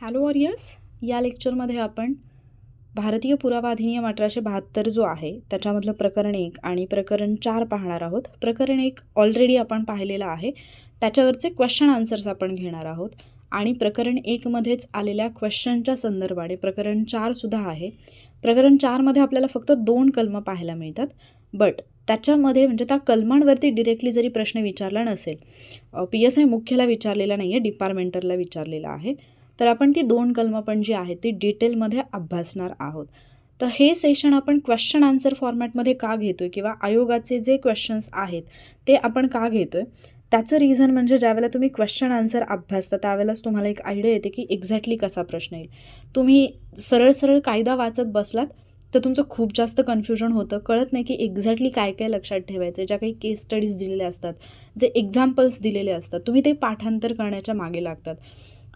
hello warriors या लेक्चरमध्ये आपण भारतीय पुरावा अधिनियम अठराशे बहात्तर जो आहे त्याच्यामधलं प्रकरण एक आणि प्रकरण चार पाहणार आहोत प्रकरण एक ऑलरेडी आपण पाहिलेलं आहे त्याच्यावरचे क्वेश्चन आन्सर्स आपण घेणार आहोत आणि प्रकरण एकमध्येच आलेल्या क्वेश्चनच्या संदर्भाने प्रकरण चारसुद्धा आहे प्रकरण चारमध्ये आपल्याला फक्त दोन कलमं पाहायला मिळतात बट त्याच्यामध्ये म्हणजे त्या कलमांवरती डिरेक्टली जरी प्रश्न विचारला नसेल पी एस आय मुख्यला विचारलेला नाही आहे डिपार्टमेंटलला विचारलेला आहे तर आपण ती दोन कलमं पण जी आहेत ती डिटेलमध्ये अभ्यासणार आहोत तर हे सेशन आपण क्वेश्चन आन्सर फॉर्मॅटमध्ये का घेतो आहे किंवा आयोगाचे जे क्वेश्चन्स आहेत ते आपण का घेतो आहे त्याचं रिझन म्हणजे ज्यावेळेला तुम्ही क्वेश्चन आन्सर अभ्यासता त्यावेळेलाच तुम्हाला एक आयडिया येते की एक्झॅक्टली कसा प्रश्न येईल तुम्ही सरळ सरळ कायदा वाचत बसलात तर तुमचं खूप जास्त कन्फ्युजन होतं कळत नाही की एक्झॅक्टली काय काय लक्षात ठेवायचं ज्या काही केस स्टडीज दिलेल्या असतात जे एक्झाम्पल्स दिलेले असतात तुम्ही ते पाठांतर करण्याच्या मागे लागतात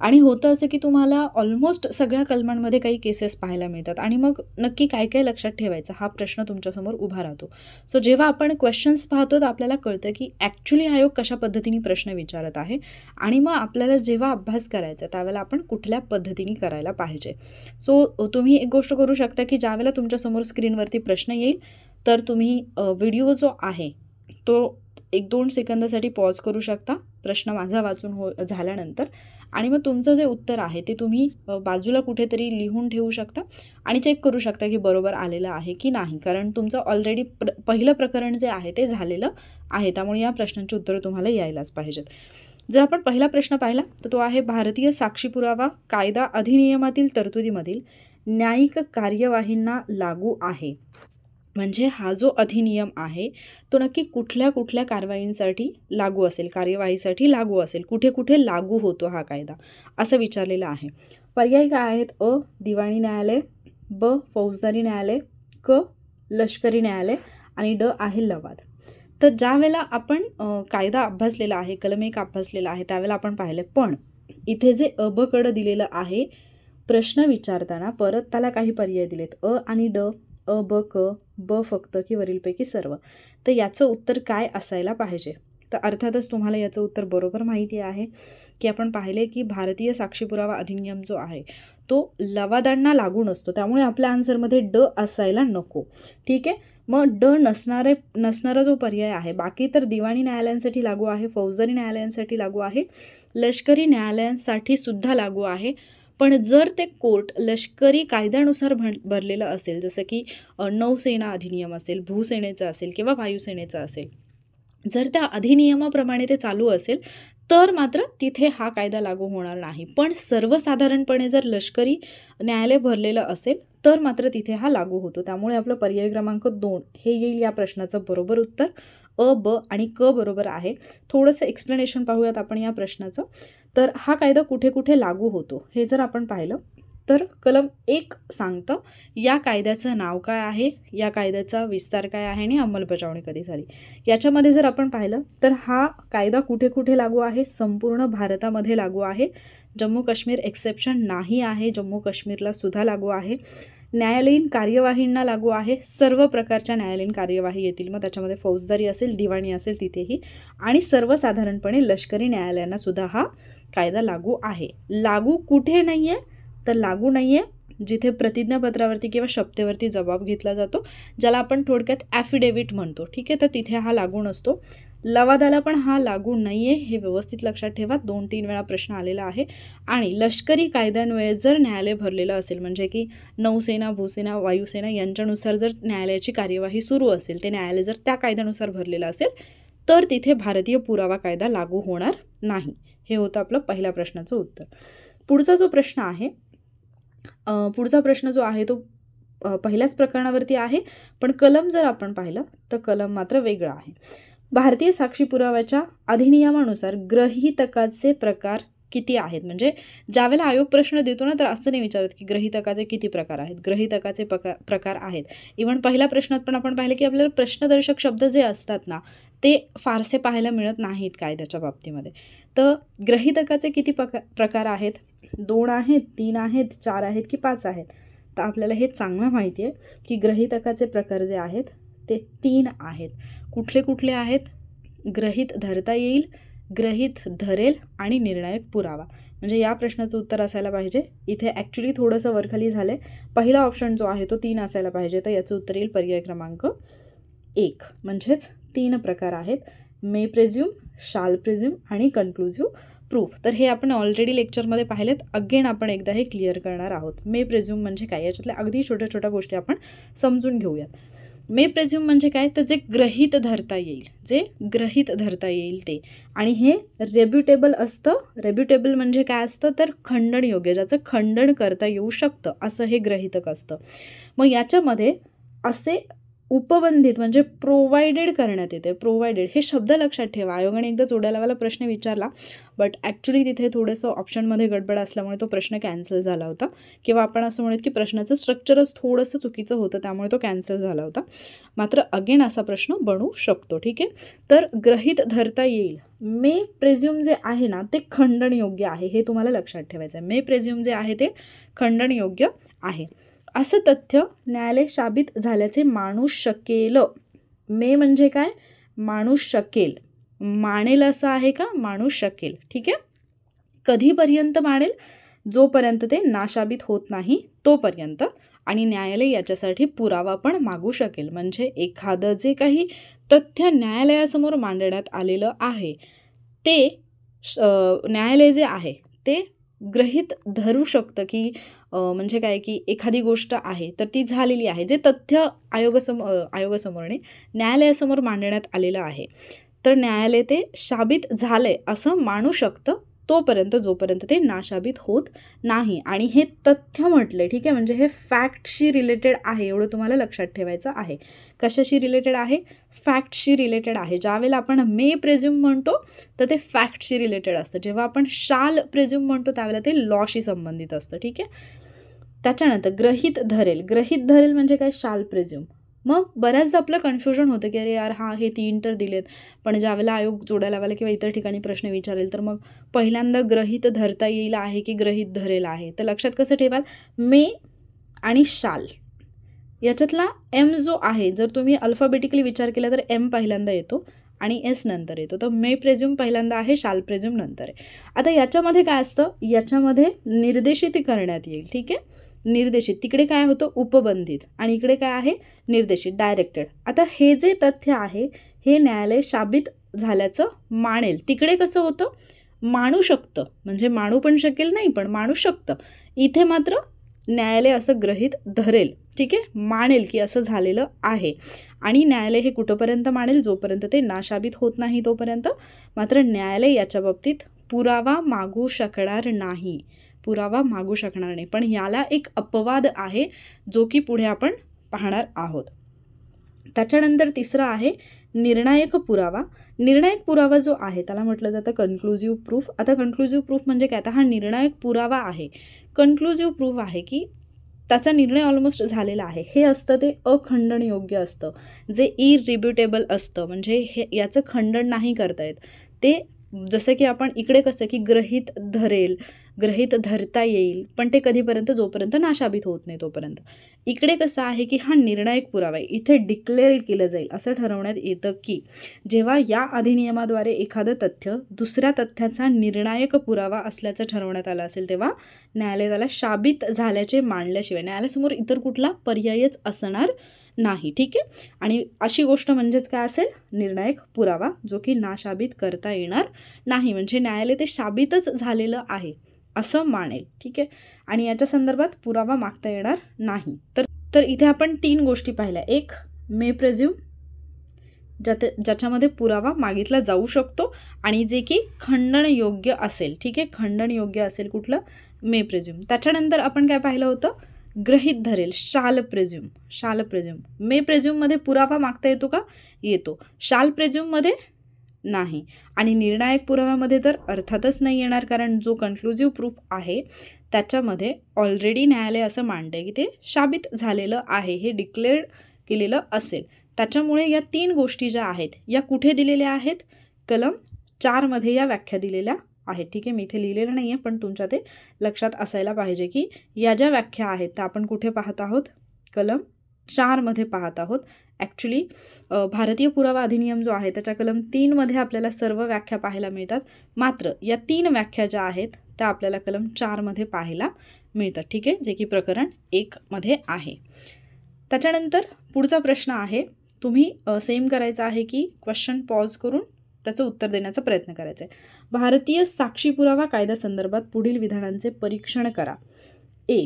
आणि होतं असं की तुम्हाला ऑलमोस्ट सगळ्या कलमांमध्ये काही केसेस पाहायला मिळतात आणि मग नक्की काय काय लक्षात ठेवायचं हा प्रश्न तुमच्यासमोर उभा राहतो सो जेव्हा आपण क्वेश्चन्स पाहतो तर आपल्याला कळतं की ॲक्च्युली आयोग कशा पद्धतीने प्रश्न विचारत आहे आणि मग आपल्याला जेव्हा अभ्यास करायचा त्यावेळेला आपण कुठल्या पद्धतीने करायला पाहिजे सो तुम्ही एक गोष्ट करू शकता की ज्यावेळेला तुमच्यासमोर स्क्रीनवरती प्रश्न येईल तर तुम्ही व्हिडिओ जो आहे तो एक दोन सेकंदासाठी पॉज करू शकता प्रश्न माझा वाचून हो झाल्यानंतर आणि मग तुमचं जे उत्तर आहे ते तुम्ही बाजूला कुठेतरी लिहून ठेवू शकता आणि चेक करू शकता की बरोबर आलेलं आहे की नाही कारण तुमचं ऑलरेडी प्र पहिलं प्रकरण जे आहे ते झालेलं आहे त्यामुळे या प्रश्नांची उत्तरं तुम्हाला यायलाच पाहिजेत जर आपण पहिला प्रश्न पाहिला तर तो आहे भारतीय साक्षी पुरावा कायदा अधिनियमातील तरतुदीमधील न्यायिक कार्यवाहींना लागू आहे म्हणजे हा जो अधिनियम आहे तो नक्की कुठल्या कुठल्या कारवाईंसाठी लागू असेल कार्यवाहीसाठी लागू असेल कुठे कुठे लागू होतो हा कायदा असं विचारलेलं आहे पर्याय काय आहेत अ दिवाणी न्यायालय ब फौजदारी न्यायालय क लष्करी न्यायालय आणि ड आहे लवाद तर ज्यावेळेला आपण कायदा अभ्यासलेला आहे कलम एक अभ्यासलेला आहे त्यावेळेला आपण पाहिलं पण इथे जे अ अबकडं दिलेलं आहे प्रश्न विचारताना परत त्याला काही पर्याय दिलेत अ आणि ड अ ब क ब फक्त की वरीलपैकी सर्व तर याचं उत्तर काय असायला पाहिजे तर अर्थातच तुम्हाला याचं उत्तर बरोबर माहिती आहे की आपण पाहिले की भारतीय साक्षीपुरावा अधिनियम जो आहे तो लवादांना लागू नसतो त्यामुळे आपल्या आन्सरमध्ये ड असायला नको ठीक आहे मग ड नसणारे नसणारा जो पर्याय आहे बाकी तर दिवाणी न्यायालयांसाठी लागू आहे फौजदारी न्यायालयांसाठी लागू आहे लष्करी न्यायालयांसाठी सुद्धा लागू आहे पण जर ते कोर्ट लष्करी कायद्यानुसार भर भरलेलं असेल जसं की नौसेना अधिनियम असेल भूसेनेचा असेल किंवा वायुसेनेचा असेल जर त्या अधिनियमाप्रमाणे ते चालू असेल तर मात्र तिथे हा कायदा लागू होणार नाही पण सर्वसाधारणपणे जर लष्करी न्यायालय भरलेलं असेल तर मात्र तिथे हा लागू होतो त्यामुळे आपलं पर्याय क्रमांक दोन हे येईल या प्रश्नाचं बरोबर उत्तर अ ब आणि क बरोबर आहे थोडंसं एक्सप्लेनेशन पाहूयात आपण या प्रश्नाचं तर हा कायदा कुठे कुठे लागू होतो हे जर आपण पाहिलं तर कलम एक सांगतं या कायद्याचं नाव काय आहे या कायद्याचा विस्तार काय आहे आणि अंमलबजावणी कधी झाली याच्यामध्ये जर आपण पाहिलं तर हा कायदा कुठे कुठे लागू आहे संपूर्ण भारतामध्ये लागू आहे जम्मू काश्मीर एक्सेप्शन नाही आहे जम्मू काश्मीरला सुद्धा लागू आहे न्यायालयीन कार्यवाहींना लागू आहे सर्व प्रकारच्या न्यायालयीन कार्यवाही येतील मग त्याच्यामध्ये फौजदारी असेल दिवाणी असेल तिथेही आणि सर्वसाधारणपणे लष्करी न्यायालयांना सुद्धा हा कायदा लागू आहे लागू कुठे नाही आहे तर लागू नाही आहे जिथे प्रतिज्ञापत्रावरती किंवा शपथेवरती जबाब घेतला जातो ज्याला आपण थोडक्यात ॲफिडेव्हिट म्हणतो ठीक आहे तर तिथे हा लागू नसतो लवादाला पण हा लागू नाही आहे हे व्यवस्थित लक्षात ठेवा दोन तीन वेळा प्रश्न आलेला आहे आणि लष्करी कायद्यान्वये जर न्यायालय भरलेलं असेल म्हणजे की नौसेना भूसेना वायुसेना यांच्यानुसार जर न्यायालयाची कार्यवाही सुरू असेल ते न्यायालय जर त्या कायद्यानुसार भरलेलं असेल तर तिथे भारतीय पुरावा कायदा लागू होणार नाही हे होतं आपलं पहिल्या प्रश्नाचं उत्तर पुढचा जो प्रश्न आहे पुढचा प्रश्न जो आहे तो पहिल्याच प्रकरणावरती आहे पण कलम जर आपण पाहिलं तर कलम मात्र वेगळं आहे भारतीय साक्षी पुराव्याच्या अधिनियमानुसार ग्रहितकाचे प्रकार किती आहेत म्हणजे ज्यावेळेला आयोग प्रश्न देतो ना तर असं नाही विचारत की ग्रहितकाचे किती प्रकार आहेत ग्रहितकाचे प्रकार प्रकार आहेत इवन पहिल्या प्रश्नात पण आपण पाहिलं की आपल्याला प्रश्नदर्शक शब्द जे असतात ना ते फारसे पाहायला मिळत नाहीत कायद्याच्या बाबतीमध्ये तर ग्रहितकाचे किती प्रका प्रकार आहेत दोन आहेत तीन आहेत चार आहेत की पाच आहेत तर आपल्याला हे चांगलं माहिती आहे की ग्रहितकाचे प्रकार जे आहेत ते तीन आहेत कुठले कुठले आहेत ग्रहित धरता येईल ग्रहित धरेल आणि निर्णायक पुरावा म्हणजे या प्रश्नाचं उत्तर असायला पाहिजे इथे ॲक्च्युली थोडंसं वरखाली झालं आहे पहिला ऑप्शन जो आहे तो तीन असायला पाहिजे तर याचं उत्तर येईल पर्याय क्रमांक एक म्हणजेच तीन प्रकार आहेत मे प्रेझ्युम शाल प्रेझ्युम आणि कन्क्लुझिव्ह प्रूफ तर हे आपण ऑलरेडी लेक्चरमध्ये पाहिलेत अगेन आपण एकदा हे क्लिअर करणार आहोत मे प्रेझ्युम म्हणजे काय याच्यातल्या अगदी छोट्या छोट्या गोष्टी आपण समजून घेऊयात मे प्रेझ्युम म्हणजे काय तर जे ग्रहित धरता येईल जे ग्रहित धरता येईल ते आणि हे रेब्युटेबल असतं रेब्युटेबल म्हणजे काय असतं तर योग्य ज्याचं खंडण करता येऊ शकतं असं हे ग्रहितक असतं मग याच्यामध्ये असे उपबंधित म्हणजे प्रोव्हाइडेड करण्यात येते प्रोव्हाइडेड हे शब्द लक्षात ठेवा आयोगाने एकदा जोड्या लावायला प्रश्न विचारला बट ॲक्च्युली तिथे थोडंसं ऑप्शनमध्ये गडबड असल्यामुळे तो प्रश्न कॅन्सल झाला होता किंवा आपण असं म्हणत की प्रश्नाचं स्ट्रक्चरच थोडंसं चुकीचं होतं त्यामुळे तो कॅन्सल झाला होता मात्र अगेन असा प्रश्न बनू शकतो ठीक आहे तर ग्रहित धरता येईल मे प्रेझ्युम जे आहे ना ते खंडणयोग्य आहे हे तुम्हाला लक्षात ठेवायचं आहे मे प्रेझ्युम जे आहे ते खंडणयोग्य आहे असं तथ्य न्यायालय साबित झाल्याचे मानू शकेल मे म्हणजे काय मानू शकेल मानेल असं आहे का मानू शकेल ठीक आहे कधीपर्यंत मानेल जोपर्यंत ते नाशाबित होत नाही तोपर्यंत आणि न्यायालय याच्यासाठी पुरावा पण मागू शकेल म्हणजे एखादं जे काही तथ्य न्यायालयासमोर मांडण्यात आलेलं आहे ते न्यायालय जे आहे ते ग्रहित धरू शकतं की म्हणजे काय की एखादी गोष्ट आहे तर ती झालेली आहे जे तथ्य आयोगासम आणि न्यायालयासमोर मांडण्यात आलेलं आहे तर न्यायालय ते शाबित झालं आहे असं मानू शकतं तोपर्यंत जोपर्यंत ते नाशाबित होत नाही आणि हे तथ्य म्हटलं ठीक आहे म्हणजे हे फॅक्टशी रिलेटेड आहे एवढं तुम्हाला लक्षात ठेवायचं आहे कशाशी रिलेटेड आहे फॅक्टशी रिलेटेड आहे ज्यावेळेला आपण मे प्रेझ्युम म्हणतो तर ते फॅक्टशी रिलेटेड असतं जेव्हा आपण शाल प्रेझ्युम म्हणतो त्यावेळेला ते लॉशी संबंधित असतं ठीक आहे त्याच्यानंतर ग्रहित धरेल ग्रहित धरेल म्हणजे काय शाल प्रेझ्युम मग बऱ्याचदा आपलं कन्फ्युजन होतं की अरे यार हा हे तीन तर दिलेत पण ज्यावेळेला आयोग जोडायला लावायला किंवा इतर ठिकाणी प्रश्न विचारेल तर मग पहिल्यांदा ग्रहित धरता येईल आहे की ग्रहित धरेल आहे तर लक्षात कसं ठेवाल मे आणि शाल याच्यातला एम जो आहे जर तुम्ही अल्फाबेटिकली विचार केला तर एम पहिल्यांदा येतो आणि एस नंतर येतो तर मे प्रेझ्युम पहिल्यांदा आहे शाल प्रेझ्युम नंतर आहे आता याच्यामध्ये काय असतं याच्यामध्ये निर्देशित करण्यात येईल ठीक आहे निर्देशित तिकडे काय होतं उपबंधित आणि इकडे काय आहे निर्देशित डायरेक्टेड आता हे जे तथ्य आहे हे न्यायालय शाबित झाल्याचं मानेल तिकडे कसं होतं मानू शकतं म्हणजे मानू पण शकेल नाही पण मानू शकतं इथे मात्र न्यायालय असं ग्रहित धरेल ठीक आहे मानेल की असं झालेलं आहे आणि न्यायालय हे कुठंपर्यंत मानेल जोपर्यंत ते नाशाबित होत नाही तोपर्यंत मात्र न्यायालय याच्या बाबतीत पुरावा मागू शकणार नाही पुरावा मागू शकणार नाही पण याला एक अपवाद आहे जो की पुढे आपण पाहणार आहोत त्याच्यानंतर तिसरं आहे निर्णायक पुरावा निर्णायक पुरावा जो आहे त्याला म्हटलं जातं कन्क्लुझिव्ह प्रूफ आता कन्क्लुझिव्ह प्रूफ म्हणजे काय आता हा निर्णायक पुरावा आहे कन्क्लुझिव्ह प्रूफ आहे की त्याचा निर्णय ऑलमोस्ट झालेला आहे हे असतं ते अखंडन योग्य असतं जे इरिब्युटेबल असतं म्हणजे हे याचं खंडन नाही करता येत ते जसं की आपण इकडे कसं की ग्रहित धरेल ग्रहित धरता येईल पण ते कधीपर्यंत जोपर्यंत नाशाबित होत नाही तोपर्यंत इकडे कसं आहे की हा निर्णायक पुरावा आहे इथे डिक्लेअर केलं जाईल असं ठरवण्यात येतं की जेव्हा या अधिनियमाद्वारे एखादं तथ्य दुसऱ्या तथ्याचा निर्णायक पुरावा असल्याचं ठरवण्यात आलं असेल तेव्हा न्यायालय त्याला शाबित झाल्याचे मांडल्याशिवाय न्यायालयासमोर इतर कुठला पर्यायच असणार नाही ठीक आहे आणि अशी गोष्ट म्हणजेच काय असेल निर्णायक पुरावा जो की नाशाबित करता येणार नाही म्हणजे न्यायालय ते शाबितच झालेलं आहे असं मानेल ठीक आहे आणि याच्या संदर्भात पुरावा मागता येणार नाही तर तर इथे आपण तीन गोष्टी पाहिल्या एक मे प्रेझ्युम ज्यात ज्याच्यामध्ये पुरावा मागितला जाऊ शकतो आणि जे की खंडणयोग्य असेल ठीक आहे खंडणयोग्य असेल कुठलं मे प्रेझ्युम त्याच्यानंतर आपण काय पाहिलं होतं ग्रहित धरेल शाल प्रेझ्युम शाल प्रेझ्युम मे प्रेझ्युममध्ये पुरावा मागता येतो का येतो शाल प्रेझ्युममध्ये नाही आणि निर्णायक पुराव्यामध्ये तर अर्थातच नाही येणार कारण जो कन्क्लुझिव्ह प्रूफ आहे त्याच्यामध्ये ऑलरेडी न्यायालय असं मांडतं आहे की ते शाबित झालेलं आहे हे डिक्लेअर्ड केलेलं असेल त्याच्यामुळे या तीन गोष्टी ज्या आहेत या कुठे दिलेल्या आहेत कलम चारमध्ये या व्याख्या दिलेल्या आहेत ठीक आहे मी इथे लिहिलेलं नाही आहे पण तुमच्या ते लक्षात असायला पाहिजे की या ज्या व्याख्या आहेत त्या आपण कुठे पाहत आहोत कलम चारमध्ये पाहत आहोत ॲक्च्युली भारतीय पुरावा अधिनियम जो आहे त्याच्या कलम तीनमध्ये आपल्याला सर्व व्याख्या पाहायला मिळतात मात्र या तीन व्याख्या ज्या आहेत त्या आपल्याला कलम चारमध्ये पाहायला मिळतात ठीक आहे जे की प्रकरण एकमध्ये आहे त्याच्यानंतर पुढचा प्रश्न आहे तुम्ही सेम करायचा आहे की क्वेश्चन पॉज करून त्याचं उत्तर देण्याचा प्रयत्न करायचा आहे भारतीय साक्षी पुरावा कायद्यासंदर्भात पुढील विधानांचे परीक्षण करा ए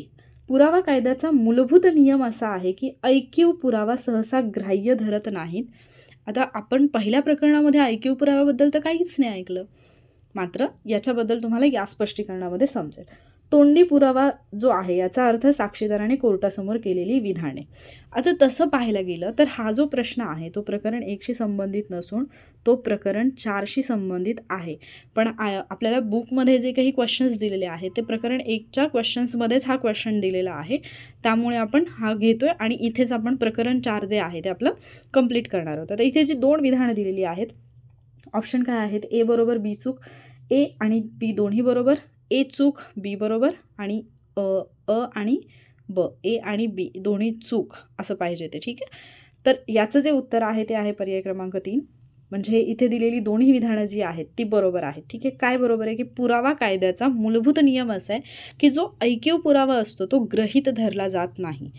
पुरावा कायद्याचा मूलभूत नियम असा आहे की ऐक्यू पुरावा सहसा ग्राह्य धरत नाहीत आता आपण पहिल्या प्रकरणामध्ये ऐक्यू पुराव्याबद्दल तर काहीच नाही ऐकलं मात्र याच्याबद्दल तुम्हाला या स्पष्टीकरणामध्ये समजेल तोंडी पुरावा जो आहे याचा अर्थ साक्षीदाराने कोर्टासमोर केलेली विधाने आता तसं पाहायला गेलं तर हा जो प्रश्न आहे तो प्रकरण एकशी संबंधित नसून तो प्रकरण चारशी संबंधित आहे पण आपल्याला बुकमध्ये जे काही क्वेश्चन्स दिलेले आहेत ते प्रकरण एकच्या क्वेश्चन्समध्येच हा क्वेश्चन दिलेला आहे त्यामुळे आपण हा घेतो आहे आणि इथेच आपण प्रकरण चार जे आहे ते आपलं कंप्लीट करणार आहोत तर इथे जी दोन विधानं दिलेली आहेत ऑप्शन काय आहेत ए बरोबर बी चूक ए आणि बी दोन्ही बरोबर ए चूक बी बरोबर आणि अ अ आणि ब ए आणि बी दोन्ही चूक असं पाहिजे ते ठीक आहे तर याचं जे उत्तर आहे ते आहे पर्याय क्रमांक तीन म्हणजे इथे दिलेली दोन्ही विधानं जी आहेत ती बरोबर आहेत ठीक आहे काय बरोबर आहे की पुरावा कायद्याचा मूलभूत नियम असा आहे की जो ऐकीव पुरावा असतो तो ग्रहित धरला जात नाही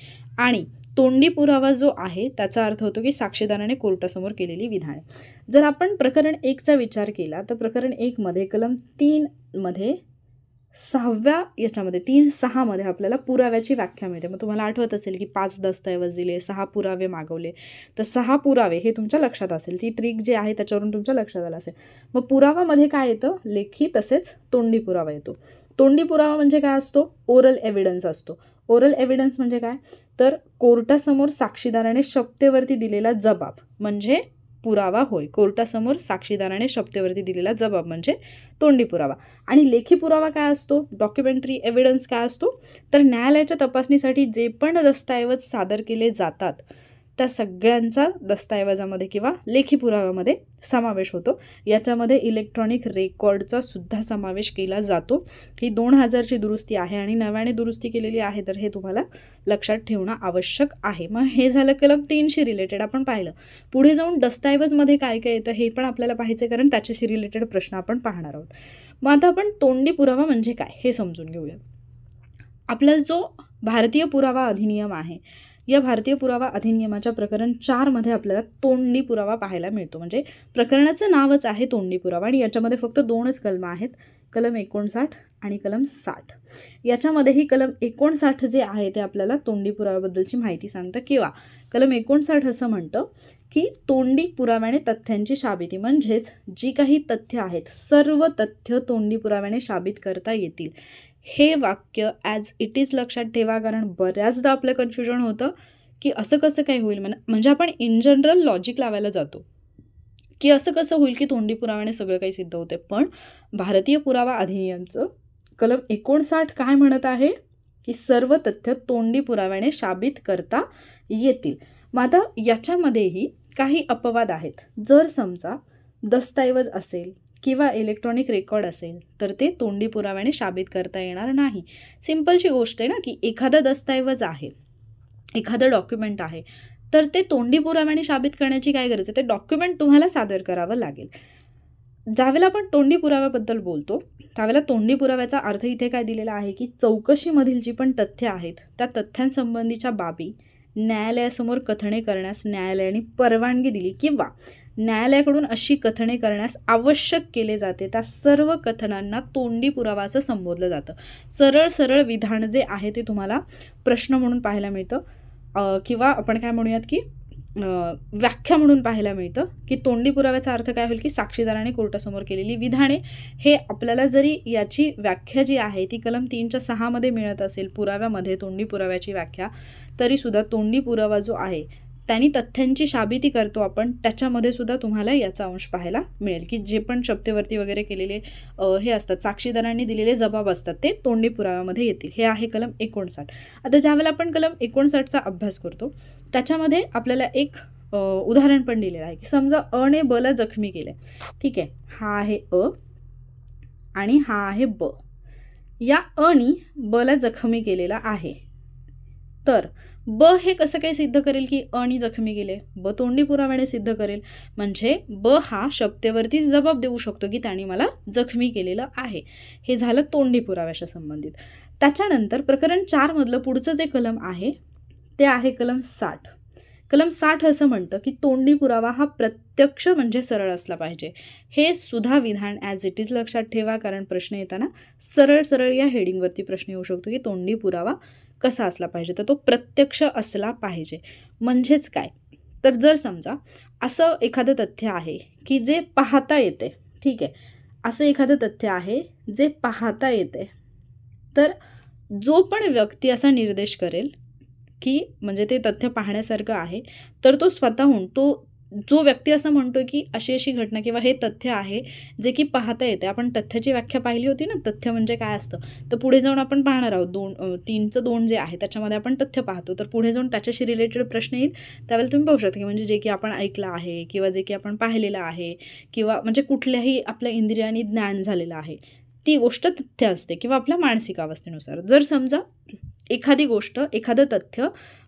आणि तोंडी पुरावा जो आहे त्याचा अर्थ होतो की साक्षीदाराने कोर्टासमोर केलेली विधाने जर आपण प्रकरण एकचा विचार केला तर प्रकरण एकमध्ये कलम तीनमध्ये सहाव्या याच्यामध्ये तीन सहामध्ये आपल्याला पुराव्याची व्याख्या मिळते मग तुम्हाला आठवत असेल की पाच दस्तऐवज दिले सहा पुरावे मागवले तर सहा पुरावे हे तुमच्या लक्षात असेल ती ट्रिक जी आहे त्याच्यावरून तुमच्या लक्षात आलं असेल मग पुरावामध्ये काय येतं लेखी तसेच तोंडी पुरावा येतो तोंडी पुरावा म्हणजे काय असतो ओरल एव्हिडन्स असतो ओरल एव्हिडन्स म्हणजे काय तर कोर्टासमोर साक्षीदाराने शपथेवरती दिलेला जबाब म्हणजे पुरावा होय कोर्टासमोर साक्षीदाराने शपथेवरती दिलेला जबाब म्हणजे तोंडी पुरावा आणि लेखी पुरावा काय असतो डॉक्युमेंटरी एव्हिडन्स काय असतो तर न्यायालयाच्या तपासणीसाठी जे पण दस्तऐवज सादर केले जातात त्या सगळ्यांचा दस्तऐवजामध्ये किंवा लेखी पुराव्यामध्ये समावेश होतो याच्यामध्ये इलेक्ट्रॉनिक रेकॉर्डचा सुद्धा समावेश केला जातो ही दोन हजारची दुरुस्ती आहे आणि नव्याने दुरुस्ती केलेली आहे तर हे तुम्हाला लक्षात ठेवणं आवश्यक आहे मग हे झालं कलम तीनशी रिलेटेड आपण पाहिलं पुढे जाऊन दस्तऐवजमध्ये काय काय येतं हे पण आपल्याला पाहायचं कारण त्याच्याशी रिलेटेड प्रश्न आपण पाहणार आहोत मग आता आपण तोंडी पुरावा म्हणजे काय हे समजून घेऊया आपला जो भारतीय पुरावा अधिनियम आहे या भारतीय पुरावा अधिनियमाच्या प्रकरण मध्ये आपल्याला तोंडी पुरावा पाहायला मिळतो म्हणजे प्रकरणाचं नावच आहे तोंडी पुरावा आणि याच्यामध्ये फक्त दोनच कलम आहेत कलम एकोणसाठ आणि कलम साठ याच्यामध्येही कलम एकोणसाठ जे आहे ते आपल्याला तोंडी पुराव्याबद्दलची माहिती सांगतं किंवा कलम एकोणसाठ असं म्हणतं की तोंडी पुराव्याने तथ्यांची शाबिती म्हणजेच जी काही तथ्य आहेत सर्व तथ्य तोंडी पुराव्याने शाबित करता येतील हे वाक्य ॲज इट इज लक्षात ठेवा कारण बऱ्याचदा आपलं कन्फ्युजन होतं की असं कसं काय होईल म्हण म्हणजे आपण इन जनरल लॉजिक लावायला जातो की असं कसं होईल की तोंडी पुराव्याने सगळं काही सिद्ध होते पण भारतीय पुरावा अधिनियमचं कलम एकोणसाठ काय म्हणत आहे की सर्व तथ्य तोंडी पुराव्याने साबित करता येतील मग आता याच्यामध्येही काही अपवाद आहेत जर समजा दस्तऐवज असेल किंवा इलेक्ट्रॉनिक रेकॉर्ड असेल तर ते तोंडी पुराव्याने साबित करता येणार नाही सिम्पलची गोष्ट आहे ना की एखादा दस्तऐवज आहे एखादं डॉक्युमेंट आहे तर ते तोंडी पुराव्याने साबित करण्याची काय गरज आहे ते डॉक्युमेंट तुम्हाला सादर करावं लागेल ज्यावेळेला आपण तोंडी पुराव्याबद्दल बोलतो त्यावेळेला तोंडी पुराव्याचा अर्थ इथे काय दिलेला आहे की चौकशीमधील जी पण तथ्य आहेत त्या तथ्यांसंबंधीच्या बाबी न्यायालयासमोर कथणे करण्यास न्यायालयाने परवानगी दिली किंवा न्यायालयाकडून अशी कथणे करण्यास आवश्यक केले जाते त्या सर्व कथनांना तोंडी पुरावा असं संबोधलं जातं सरळ सरळ विधान जे आहे ते तुम्हाला प्रश्न म्हणून पाहायला मिळतं किंवा आपण काय म्हणूयात की व्याख्या म्हणून पाहायला मिळतं की तोंडी पुराव्याचा अर्थ काय होईल की साक्षीदाराने कोर्टासमोर केलेली विधाने हे आपल्याला जरी याची व्याख्या जी आहे ती कलम तीनच्या सहामध्ये मिळत असेल पुराव्यामध्ये तोंडी पुराव्याची व्याख्या तरीसुद्धा तोंडी पुरावा जो आहे त्यांनी तथ्यांची शाबिती करतो आपण त्याच्यामध्ये सुद्धा तुम्हाला याचा अंश पाहायला मिळेल की जे पण शब्देवरती वगैरे केलेले हे असतात साक्षीदारांनी दिलेले जबाब असतात ते तोंडी पुराव्यामध्ये येतील हे आहे कलम एकोणसाठ आता ज्यावेळेला आपण कलम एकोणसाठचा अभ्यास करतो त्याच्यामध्ये आपल्याला एक उदाहरण पण दिलेलं आहे की समजा अने बला जखमी केलं ठीक आहे हा आहे अ आणि हा आहे ब या अनी बला जखमी केलेला आहे तर ब हे कसं काही सिद्ध करेल की अणि जखमी गेले ब तोंडी पुराव्याने सिद्ध करेल म्हणजे ब हा शब्देवरती जबाब देऊ शकतो की त्याने मला जखमी केलेलं आहे हे झालं तोंडी पुराव्याशी संबंधित त्याच्यानंतर प्रकरण चारमधलं पुढचं जे कलम आहे ते आहे कलम साठ कलम साठ असं म्हणतं की तोंडी पुरावा हा प्रत्यक्ष म्हणजे सरळ असला पाहिजे हे सुद्धा विधान ॲज इट इज लक्षात ठेवा कारण प्रश्न येताना सरळ सरळ या हेडिंगवरती प्रश्न येऊ शकतो की तोंडी पुरावा कसा असला पाहिजे तर तो प्रत्यक्ष असला पाहिजे म्हणजेच काय तर जर समजा असं एखादं तथ्य आहे की जे पाहता येते ठीक आहे असं एखादं तथ्य आहे जे पाहता येते तर जो पण व्यक्ती असा निर्देश करेल की म्हणजे ते तथ्य पाहण्यासारखं आहे तर तो स्वतःहून तो जो व्यक्ती असं म्हणतो की अशी अशी घटना किंवा हे तथ्य आहे जे की पाहता येते आपण तथ्याची व्याख्या पाहिली होती ना तथ्य म्हणजे काय असतं तर पुढे जाऊन आपण पाहणार आहोत दोन तीनचं दोन जे आहे त्याच्यामध्ये आपण तथ्य पाहतो तर पुढे जाऊन त्याच्याशी रिलेटेड प्रश्न येईल त्यावेळेला तुम्ही पाहू शकता की म्हणजे जे की आपण ऐकलं आहे किंवा जे की आपण पाहिलेलं आहे किंवा म्हणजे कुठल्याही आपल्या इंद्रियांनी ज्ञान झालेलं आहे ती गोष्ट तथ्य असते किंवा आपल्या मानसिक अवस्थेनुसार जर समजा एखादी गोष्ट एखादं तथ्य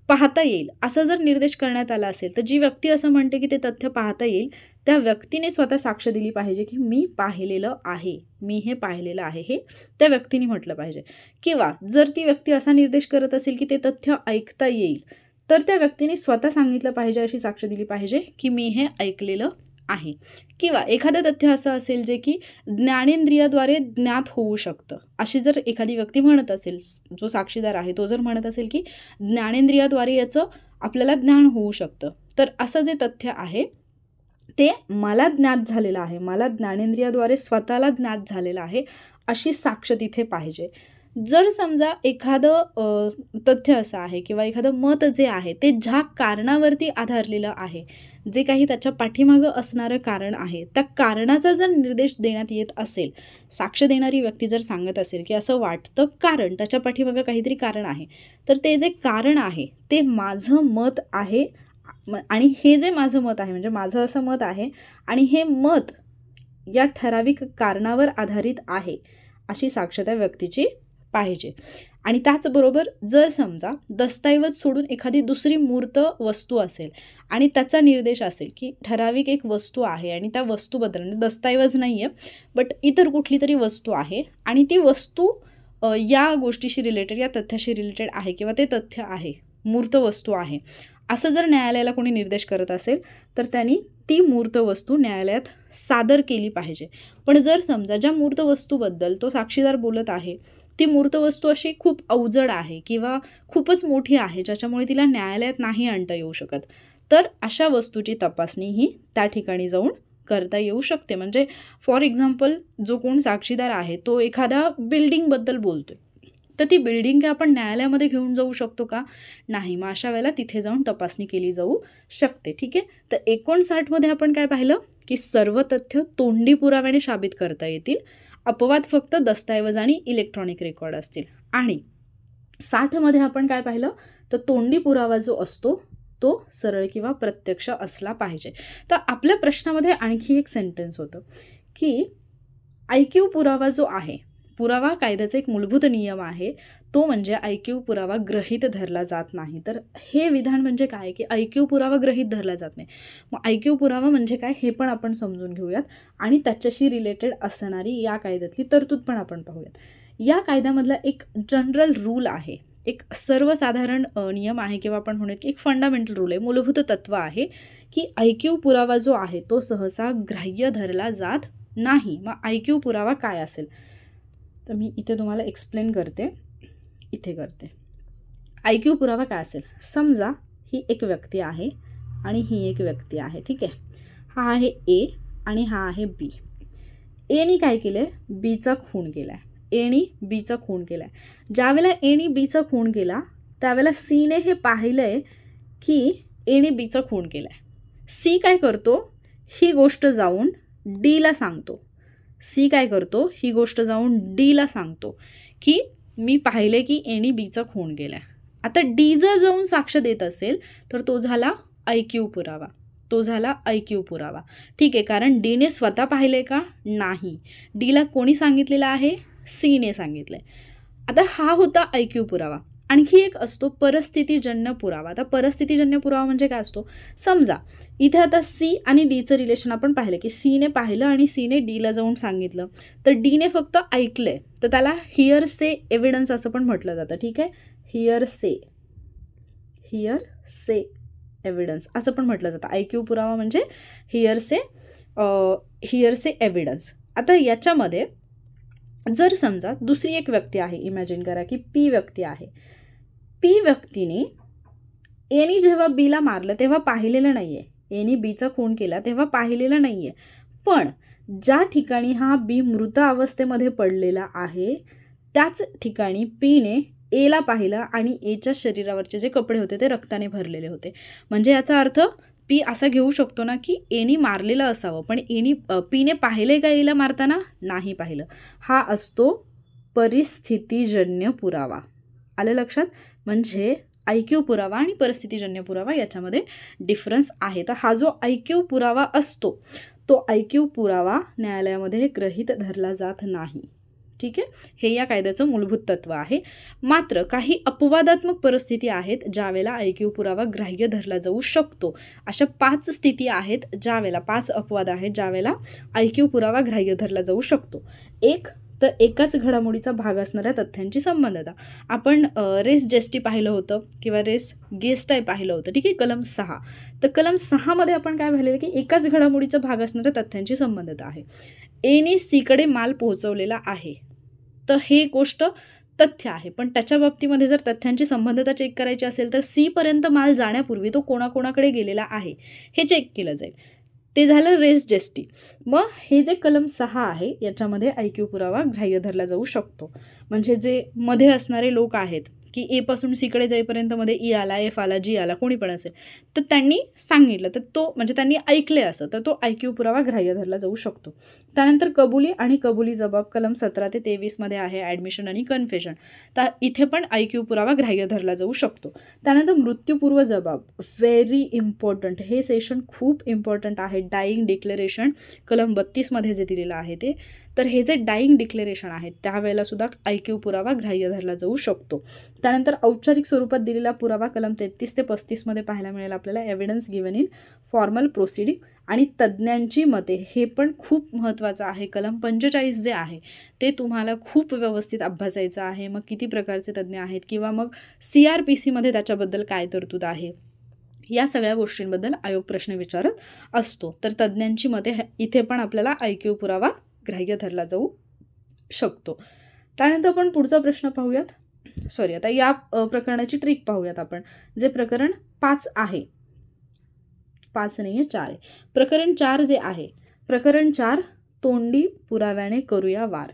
पाहता येईल असं जर निर्देश करण्यात आला असेल तर जी व्यक्ती असं म्हणते की ते तथ्य पाहता येईल त्या व्यक्तीने स्वतः साक्ष दिली पाहिजे की मी पाहिलेलं आहे मी हे पाहिलेलं आहे हे त्या व्यक्तीने म्हटलं पाहिजे किंवा जर ती व्यक्ती असा निर्देश करत असेल की ते तथ्य ऐकता येईल तर त्या व्यक्तीने स्वतः सांगितलं पाहिजे अशी साक्ष दिली पाहिजे की मी हे ऐकलेलं आहे किंवा एखादं तथ्य असं असेल जे की ज्ञानेंद्रियाद्वारे ज्ञात होऊ शकतं अशी जर एखादी व्यक्ती म्हणत असेल जो साक्षीदार आहे तो जर म्हणत असेल की ज्ञानेंद्रियाद्वारे याचं आपल्याला ज्ञान होऊ शकतं तर असं जे तथ्य आहे ते मला ज्ञात झालेलं आहे मला ज्ञानेंद्रियाद्वारे स्वतःला ज्ञात झालेलं आहे अशी साक्ष तिथे पाहिजे जर समजा एखादं तथ्य असं आहे किंवा एखादं मत जे आहे ते ज्या कारणावरती आधारलेलं आहे जे काही त्याच्या पाठीमागं असणारं कारण आहे त्या कारणाचा जर निर्देश देण्यात येत असेल साक्ष देणारी व्यक्ती जर सांगत असेल की असं वाटतं कारण त्याच्या पाठीमागं काहीतरी कारण आहे तर ते जे कारण आहे ते माझं मत आहे आणि हे जे माझं मत आहे म्हणजे माझं असं मत आहे आणि हे मत या ठराविक कारणावर आधारित आहे अशी साक्ष त्या व्यक्तीची पाहिजे आणि त्याचबरोबर जर समजा दस्तऐवज सोडून एखादी दुसरी मूर्त वस्तू असेल आणि त्याचा निर्देश असेल की ठराविक एक वस्तू आहे आणि त्या वस्तूबद्दल म्हणजे दस्तऐवज नाही आहे बट इतर कुठली तरी वस्तू आहे आणि ती वस्तू या गोष्टीशी रिलेटेड या तथ्याशी रिलेटेड आहे किंवा ते तथ्य आहे मूर्त वस्तू आहे असं जर न्यायालयाला कोणी निर्देश करत असेल तर त्यांनी ती मूर्त वस्तू न्यायालयात सादर केली पाहिजे पण जर समजा ज्या मूर्त वस्तूबद्दल तो साक्षीदार बोलत आहे ती मूर्तवस्तू अशी खूप अवजड आहे किंवा खूपच मोठी आहे ज्याच्यामुळे तिला न्यायालयात नाही आणता येऊ शकत तर अशा वस्तूची तपासणी ही त्या ठिकाणी जाऊन करता येऊ शकते म्हणजे फॉर एक्झाम्पल जो कोण साक्षीदार आहे तो एखादा बिल्डिंगबद्दल बोलतो तर ती बिल्डिंग काय आपण न्यायालयामध्ये घेऊन जाऊ शकतो का नाही मग अशा वेळेला तिथे जाऊन तपासणी केली जाऊ शकते ठीक आहे तर एकोणसाठमध्ये आपण काय पाहिलं की सर्व तथ्य तोंडी पुराव्याने साबित करता येतील अपवाद फक्त दस्तऐवज आणि इलेक्ट्रॉनिक रेकॉर्ड असतील आणि साठमध्ये आपण काय पाहिलं तर तोंडी पुरावा जो असतो तो सरळ किंवा प्रत्यक्ष असला पाहिजे तर आपल्या प्रश्नामध्ये आणखी एक सेंटेन्स होतं की आय क्यू पुरावा जो आहे पुरावा कायद्याचा एक मूलभूत नियम आहे तो म्हणजे क्यू पुरावा ग्रहित धरला जात नाही तर हे विधान म्हणजे काय की क्यू पुरावा ग्रहित धरला जात नाही मग क्यू पुरावा म्हणजे काय हे पण आपण समजून घेऊयात आणि त्याच्याशी रिलेटेड असणारी या कायद्यातली तरतूद पण आपण पाहूयात या कायद्यामधला एक जनरल रूल आहे एक सर्वसाधारण नियम आहे किंवा आपण म्हणूयात की एक फंडामेंटल रूल आहे मूलभूत तत्व आहे की क्यू पुरावा जो आहे तो सहसा ग्राह्य धरला जात नाही मग आय क्यू पुरावा काय असेल तर मी इथे तुम्हाला एक्सप्लेन करते इथे करते आय क्यू पुरावा काय असेल समजा ही एक व्यक्ती आहे आणि ही एक व्यक्ती आहे ठीक आहे हा आहे ए आणि हा आहे बी एनी काय केलं आहे बीचा खून केला आहे एनी बीचा खून केला आहे ज्यावेळेला एनी बीचा खून केला त्यावेळेला सीने हे पाहिलं आहे की एने बीचा खूण केला आहे सी काय करतो ही गोष्ट जाऊन डीला सांगतो सी काय करतो ही गोष्ट जाऊन डीला सांगतो की मी पाहिले की एणी बीचा खून गेला आता डी जर जाऊन साक्ष देत असेल तर तो झाला ऐक्यू पुरावा तो झाला ऐक्यू पुरावा ठीक आहे कारण डीने स्वतः पाहिले का नाही डीला कोणी सांगितलेलं आहे सीने सांगितलं आहे आता हा होता ऐक्यू पुरावा आणखी एक असतो परिस्थितीजन्य पुरावा आता परिस्थितीजन्य पुरावा म्हणजे काय असतो समजा इथे आता सी आणि डीचं रिलेशन आपण पाहिलं की सीने पाहिलं आणि सीने डीला जाऊन सांगितलं तर डीने फक्त ऐकलं आहे तर त्याला हिअर से एव्हिडन्स असं पण म्हटलं जातं ठीक आहे hearsay hearsay evidence असं पण म्हटलं जातं आय क्यू पुरावा म्हणजे hearsay hearsay evidence आता याच्यामध्ये जर समजा दुसरी एक व्यक्ती आहे इमॅजिन करा की पी व्यक्ती आहे पी व्यक्तीने एनी जेव्हा बीला मारलं तेव्हा पाहिलेलं नाही आहे एनी बीचा खून केला तेव्हा पाहिलेलं नाही आहे पण ज्या ठिकाणी हा बी मृत अवस्थेमध्ये पडलेला आहे त्याच ठिकाणी पीने एला पाहिलं आणि एच्या शरीरावरचे जे कपडे होते ते रक्ताने भरलेले होते म्हणजे याचा अर्थ पी असा घेऊ शकतो ना की एनी मारलेलं असावं पण एनी पीने पाहिले का एला मारताना नाही पाहिलं हा असतो परिस्थितीजन्य पुरावा आलं लक्षात म्हणजे आयक्यू पुरावा आणि परिस्थितीजन्य पुरावा याच्यामध्ये डिफरन्स आहे तर हा जो आयक्यू पुरावा असतो तो क्यू पुरावा न्यायालयामध्ये ग्रहित धरला जात नाही ठीक आहे हे या कायद्याचं मूलभूत तत्व आहे मात्र काही अपवादात्मक परिस्थिती आहेत ज्यावेळेला क्यू पुरावा ग्राह्य धरला जाऊ शकतो अशा पाच स्थिती आहेत ज्यावेळेला पाच अपवाद आहेत ज्यावेळेला क्यू पुरावा ग्राह्य धरला जाऊ शकतो एक तर एकाच घडामोडीचा भाग असणाऱ्या तथ्यांची संबंधता आपण रेस जेस्टी पाहिलं होतं किंवा रेस गेस्टाय पाहिलं होतं ठीक आहे कलम सहा तर कलम सहामध्ये आपण काय पाहिलेलं की एकाच घडामोडीचा भाग असणाऱ्या तथ्यांची संबंधता आहे एने सीकडे माल पोहोचवलेला आहे तर हे गोष्ट तथ्य आहे पण त्याच्या बाबतीमध्ये जर तथ्यांची संबंधता चेक करायची असेल तर सीपर्यंत माल जाण्यापूर्वी तो कोणाकोणाकडे गेलेला आहे हे चेक केलं जाईल ते झालं रेस जेस्टी मग हे जे कलम सहा आहे याच्यामध्ये आय क्यू पुरावा ग्राह्य धरला जाऊ शकतो म्हणजे जे मध्ये असणारे लोक आहेत की एपासून सीकडे जाईपर्यंत मध्ये ई e आला एफ आला जी आला कोणी पण असेल तर त्यांनी सांगितलं तर तो म्हणजे त्यांनी ऐकले असं तर तो आयक्यू पुरावा ग्राह्य धरला जाऊ शकतो त्यानंतर कबुली आणि कबुली जबाब कलम सतरा ते तेवीसमध्ये आहे ॲडमिशन आणि कन्फेशन तर इथे पण आयक्यू पुरावा ग्राह्य धरला जाऊ शकतो त्यानंतर मृत्यूपूर्व जबाब व्हेरी इम्पॉर्टंट हे सेशन खूप इम्पॉर्टंट आहे डाईंग डिक्लेरेशन कलम बत्तीसमध्ये जे दिलेलं आहे ते तर हे जे डाईंग डिक्लेरेशन आहेत त्यावेळेलासुद्धा क्यू पुरावा ग्राह्य धरला जाऊ शकतो त्यानंतर औपचारिक स्वरूपात दिलेला पुरावा कलम तेहतीस ते पस्तीसमध्ये पाहायला मिळेल आपल्याला evidence given in formal proceeding आणि तज्ज्ञांची मते हे पण खूप महत्त्वाचं आहे कलम पंचेचाळीस जे आहे ते तुम्हाला खूप व्यवस्थित अभ्यासायचं आहे मग किती प्रकारचे तज्ज्ञ आहेत किंवा मग सी आर पी सीमध्ये त्याच्याबद्दल काय तरतूद आहे या सगळ्या गोष्टींबद्दल आयोग प्रश्न विचारत असतो तर तज्ज्ञांची मते इथे पण आपल्याला क्यू पुरावा ग्राह्य धरला जाऊ शकतो त्यानंतर आपण पुढचा प्रश्न पाहूयात सॉरी आता या प्रकरणाची ट्रिक पाहूयात आपण जे प्रकरण पाच आहे पाच नाही आहे चार आहे प्रकरण चार जे आहे प्रकरण चार तोंडी पुराव्याने करूया वार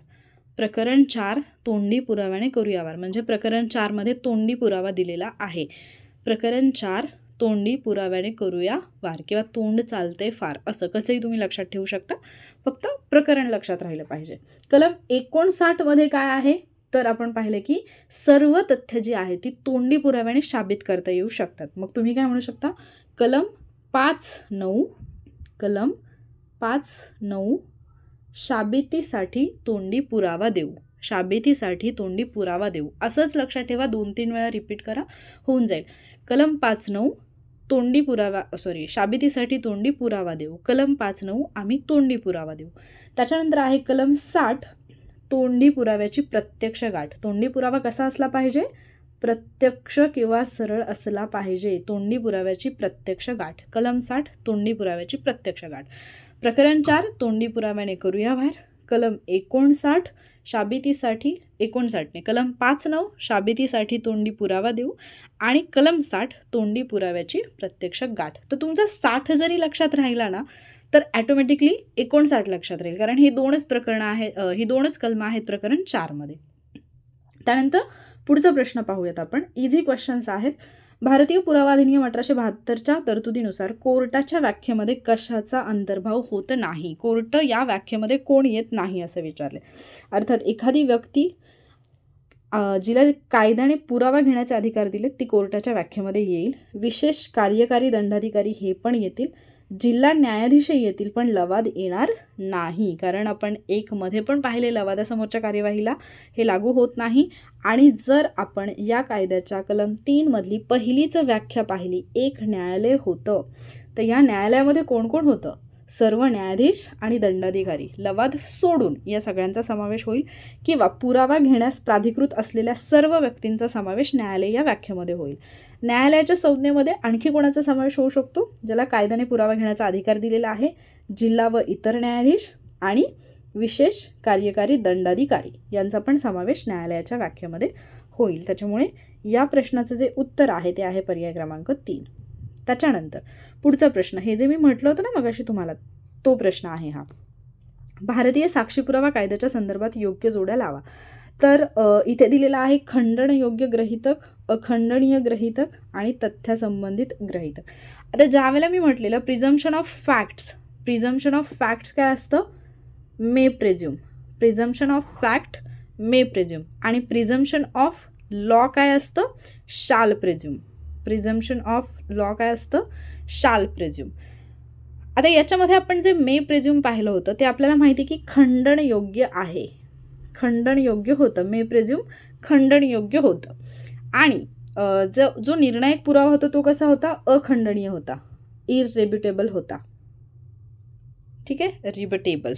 प्रकरण चार तोंडी पुराव्याने करूया वार म्हणजे प्रकरण चारमध्ये तोंडी पुरावा दिलेला आहे प्रकरण चार तोंडी पुराव्याने करूया वार किंवा तोंड चालते फार असं कसंही तुम्ही लक्षात ठेवू शकता फक्त प्रकरण लक्षात राहिलं पाहिजे कलम एकोणसाठमध्ये काय आहे तर आपण पाहिलं की सर्व तथ्य जी आहे ती तोंडी पुराव्याने साबित करता येऊ शकतात मग तुम्ही काय म्हणू शकता कलम पाच नऊ कलम पाच नऊ शाबितीसाठी तोंडी पुरावा देऊ शाबेतीसाठी तोंडी पुरावा देऊ असंच लक्षात ठेवा दोन तीन वेळा रिपीट करा होऊन जाईल कलम पाच नऊ तोंडी पुरावा सॉरी शाबितीसाठी तोंडी पुरावा देऊ कलम पाच नऊ आम्ही तोंडी पुरावा देऊ त्याच्यानंतर आहे कलम साठ तोंडी पुराव्याची प्रत्यक्ष गाठ तोंडी पुरावा कसा असला पाहिजे प्रत्यक्ष किंवा सरळ असला पाहिजे तोंडी पुराव्याची प्रत्यक्ष गाठ कलम साठ तोंडी पुराव्याची प्रत्यक्ष गाठ प्रकरण चार तोंडी पुराव्याने करूया बाहेर कलम एकोणसाठ शाबितीसाठी एकोणसाठने कलम पाच नऊ शाबितीसाठी तोंडी पुरावा देऊ आणि कलम साठ तोंडी पुराव्याची प्रत्यक्ष गाठ तर तुमचा साठ जरी लक्षात राहिला ना तर ॲटोमॅटिकली एकोणसाठ लक्षात राहील कारण ही दोनच प्रकरणं आहेत ही दोनच कलम आहेत प्रकरण चारमध्ये त्यानंतर पुढचा प्रश्न पाहूयात आपण इझी क्वेश्चन्स आहेत भारतीय पुरावा अधिनियम अठराशे बहात्तरच्या तरतुदीनुसार कोर्टाच्या व्याख्येमध्ये कशाचा अंतर्भाव होत नाही कोर्ट या व्याख्येमध्ये कोण येत नाही असं विचारले अर्थात एखादी व्यक्ती जिला कायद्याने पुरावा घेण्याचे अधिकार दिलेत ती कोर्टाच्या व्याख्येमध्ये येईल विशेष कार्यकारी दंडाधिकारी हे पण येतील जिल्हा न्यायाधीश येतील पण लवाद येणार नाही कारण आपण एकमध्ये पण पाहिले लवादासमोरच्या कार्यवाहीला हे लागू होत नाही आणि जर आपण या कायद्याच्या कलम तीनमधली पहिलीच व्याख्या पाहिली एक न्यायालय होतं तर या न्यायालयामध्ये कोण कोण होतं सर्व न्यायाधीश आणि दंडाधिकारी लवाद सोडून या सगळ्यांचा समावेश होईल किंवा पुरावा घेण्यास प्राधिकृत असलेल्या सर्व व्यक्तींचा समावेश न्यायालय या व्याख्येमध्ये होईल न्यायालयाच्या संज्ञेमध्ये आणखी कोणाचा समावेश होऊ शकतो ज्याला कायद्याने पुरावा घेण्याचा अधिकार दिलेला आहे जिल्हा व इतर न्यायाधीश आणि विशेष कार्यकारी दंडाधिकारी यांचा पण समावेश न्यायालयाच्या व्याख्येमध्ये होईल त्याच्यामुळे या प्रश्नाचं जे उत्तर आहे ते आहे पर्याय क्रमांक तीन त्याच्यानंतर पुढचा प्रश्न हे जे मी म्हटलं होतं ना मगाशी तुम्हाला तो प्रश्न आहे हा भारतीय साक्षी पुरावा कायद्याच्या संदर्भात योग्य जोड्या लावा तर इथे दिलेला आहे खंडणयोग्य ग्रहितक अखंडनीय ग्रहितक आणि तथ्यासंबंधित ग्रहितक आता ज्यावेळेला मी म्हटलेलं presumption of facts presumption of facts काय असतं मे प्रेझ्युम प्रिझम्शन ऑफ फॅक्ट मे प्रेझ्युम आणि प्रिझम्शन ऑफ लॉ काय असतं शाल प्रेझ्युम प्रिझम्शन ऑफ लॉ काय असतं शाल प्रेझ्युम आता याच्यामध्ये आपण जे मे प्रेझ्युम पाहिलं होतं ते आपल्याला माहिती की खंडण योग्य आहे खंडण योग्य होतं मे प्रेझ्युम खंडण योग्य होतं आणि जो जो निर्णायक पुरावा होता तो कसा होता अखंडनीय होता इरेब्युटेबल होता ठीक आहे रिबटेबल